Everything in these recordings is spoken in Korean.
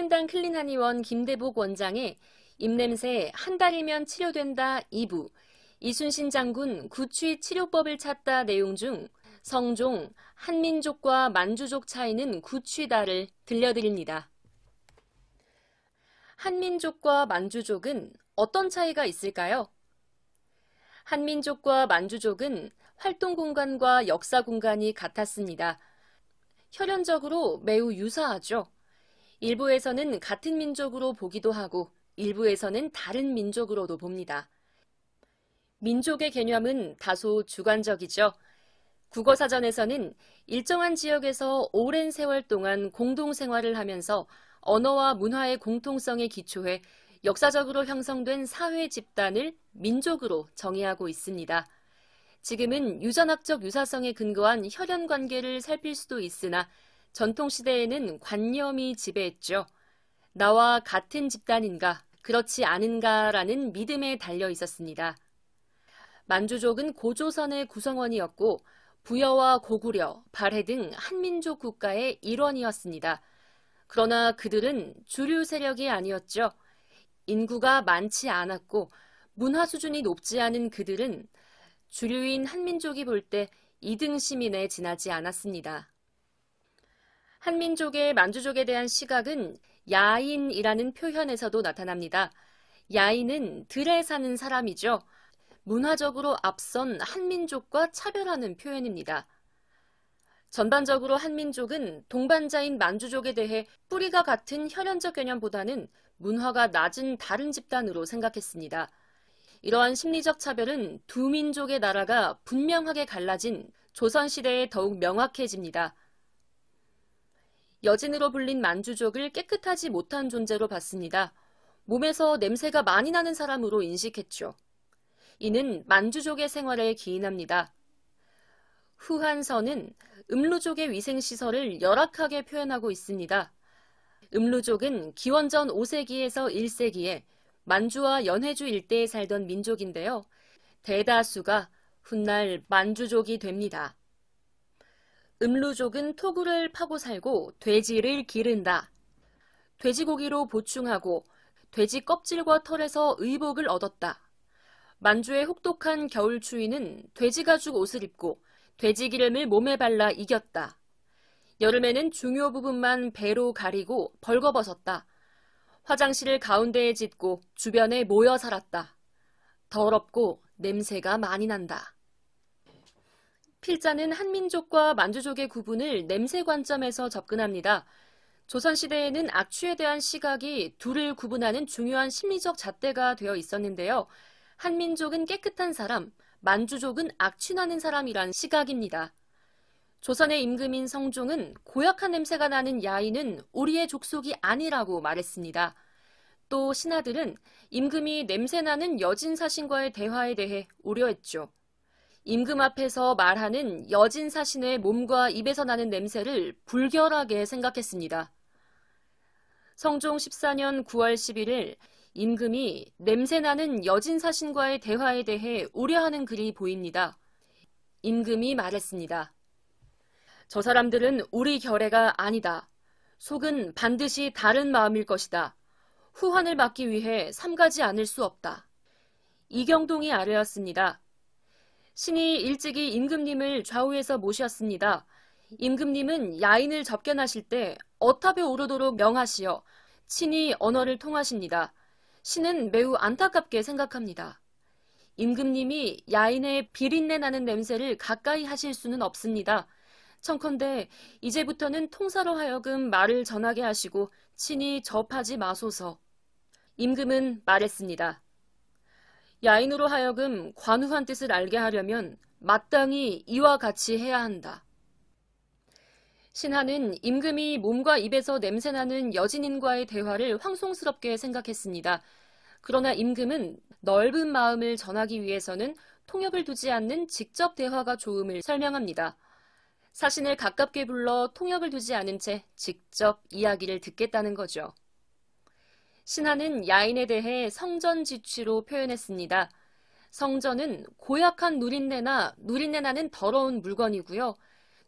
새누당 클린한 의원 김대복 원장의 입냄새 한 달이면 치료된다 2부, 이순신 장군 구취 치료법을 찾다 내용 중 성종, 한민족과 만주족 차이는 구취다를 들려드립니다. 한민족과 만주족은 어떤 차이가 있을까요? 한민족과 만주족은 활동 공간과 역사 공간이 같았습니다. 혈연적으로 매우 유사하죠. 일부에서는 같은 민족으로 보기도 하고 일부에서는 다른 민족으로도 봅니다. 민족의 개념은 다소 주관적이죠. 국어사전에서는 일정한 지역에서 오랜 세월 동안 공동생활을 하면서 언어와 문화의 공통성에 기초해 역사적으로 형성된 사회 집단을 민족으로 정의하고 있습니다. 지금은 유전학적 유사성에 근거한 혈연 관계를 살필 수도 있으나 전통시대에는 관념이 지배했죠. 나와 같은 집단인가, 그렇지 않은가라는 믿음에 달려 있었습니다. 만주족은 고조선의 구성원이었고 부여와 고구려, 발해 등 한민족 국가의 일원이었습니다. 그러나 그들은 주류 세력이 아니었죠. 인구가 많지 않았고 문화 수준이 높지 않은 그들은 주류인 한민족이 볼 때 이등 시민에 지나지 않았습니다. 한민족의 만주족에 대한 시각은 야인이라는 표현에서도 나타납니다. 야인은 들에 사는 사람이죠. 문화적으로 앞선 한민족과 차별하는 표현입니다. 전반적으로 한민족은 동반자인 만주족에 대해 뿌리가 같은 혈연적 개념보다는 문화가 낮은 다른 집단으로 생각했습니다. 이러한 심리적 차별은 두 민족의 나라가 분명하게 갈라진 조선시대에 더욱 명확해집니다. 여진으로 불린 만주족을 깨끗하지 못한 존재로 봤습니다. 몸에서 냄새가 많이 나는 사람으로 인식했죠. 이는 만주족의 생활에 기인합니다. 후한서는 음루족의 위생시설을 열악하게 표현하고 있습니다. 음루족은 기원전 5세기에서 1세기에 만주와 연해주 일대에 살던 민족인데요. 대다수가 훗날 만주족이 됩니다. 음루족은 토구를 파고 살고 돼지를 기른다. 돼지고기로 보충하고 돼지 껍질과 털에서 의복을 얻었다. 만주의 혹독한 겨울 추위는 돼지 가죽 옷을 입고 돼지 기름을 몸에 발라 이겼다. 여름에는 중요 부분만 배로 가리고 벌거벗었다. 화장실을 가운데에 짓고 주변에 모여 살았다. 더럽고 냄새가 많이 난다. 필자는 한민족과 만주족의 구분을 냄새 관점에서 접근합니다. 조선시대에는 악취에 대한 시각이 둘을 구분하는 중요한 심리적 잣대가 되어 있었는데요. 한민족은 깨끗한 사람, 만주족은 악취나는 사람이란 시각입니다. 조선의 임금인 성종은 고약한 냄새가 나는 야인은 우리의 족속이 아니라고 말했습니다. 또 신하들은 임금이 냄새나는 여진 사신과의 대화에 대해 우려했죠. 임금 앞에서 말하는 여진 사신의 몸과 입에서 나는 냄새를 불결하게 생각했습니다. 성종 14년 9월 11일 임금이 냄새나는 여진 사신과의 대화에 대해 우려하는 글이 보입니다. 임금이 말했습니다. 저 사람들은 우리 결례가 아니다. 속은 반드시 다른 마음일 것이다. 후환을 막기 위해 삼가지 않을 수 없다. 이경동이 아뢰었습니다. 신이 일찍이 임금님을 좌우에서 모셨습니다. 임금님은 야인을 접견하실 때 어탑에 오르도록 명하시어 친히 언어를 통하십니다. 신은 매우 안타깝게 생각합니다. 임금님이 야인의 비린내 나는 냄새를 가까이 하실 수는 없습니다. 청컨대 이제부터는 통사로 하여금 말을 전하게 하시고 친히 접하지 마소서. 임금은 말했습니다. 야인으로 하여금 관우한 뜻을 알게 하려면 마땅히 이와 같이 해야 한다. 신하는 임금이 몸과 입에서 냄새나는 여진인과의 대화를 황송스럽게 생각했습니다. 그러나 임금은 넓은 마음을 전하기 위해서는 통역을 두지 않는 직접 대화가 좋음을 설명합니다. 사신을 가깝게 불러 통역을 두지 않은 채 직접 이야기를 듣겠다는 거죠. 신하는 야인에 대해 성전지취로 표현했습니다. 성전은 고약한 누린내나 누린내나는 더러운 물건이고요.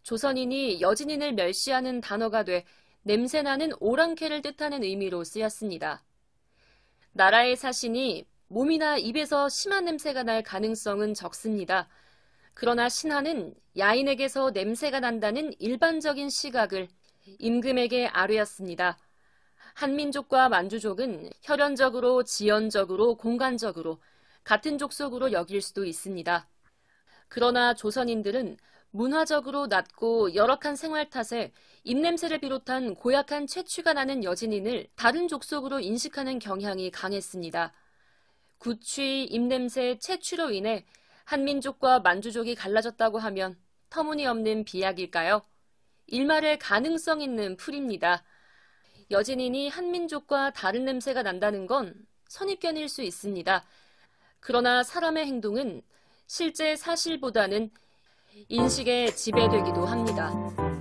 조선인이 여진인을 멸시하는 단어가 돼 냄새나는 오랑캐를 뜻하는 의미로 쓰였습니다. 나라의 사신이 몸이나 입에서 심한 냄새가 날 가능성은 적습니다. 그러나 신하는 야인에게서 냄새가 난다는 일반적인 시각을 임금에게 아뢰었습니다. 한민족과 만주족은 혈연적으로, 지연적으로, 공간적으로 같은 족속으로 여길 수도 있습니다. 그러나 조선인들은 문화적으로 낮고 열악한 생활 탓에 입냄새를 비롯한 고약한 채취가 나는 여진인을 다른 족속으로 인식하는 경향이 강했습니다. 구취, 입냄새, 채취로 인해 한민족과 만주족이 갈라졌다고 하면 터무니없는 비약일까요? 일말의 가능성 있는 풀입니다. 여진인이 한민족과 다른 냄새가 난다는 건 선입견일 수 있습니다. 그러나 사람의 행동은 실제 사실보다는 인식에 지배되기도 합니다.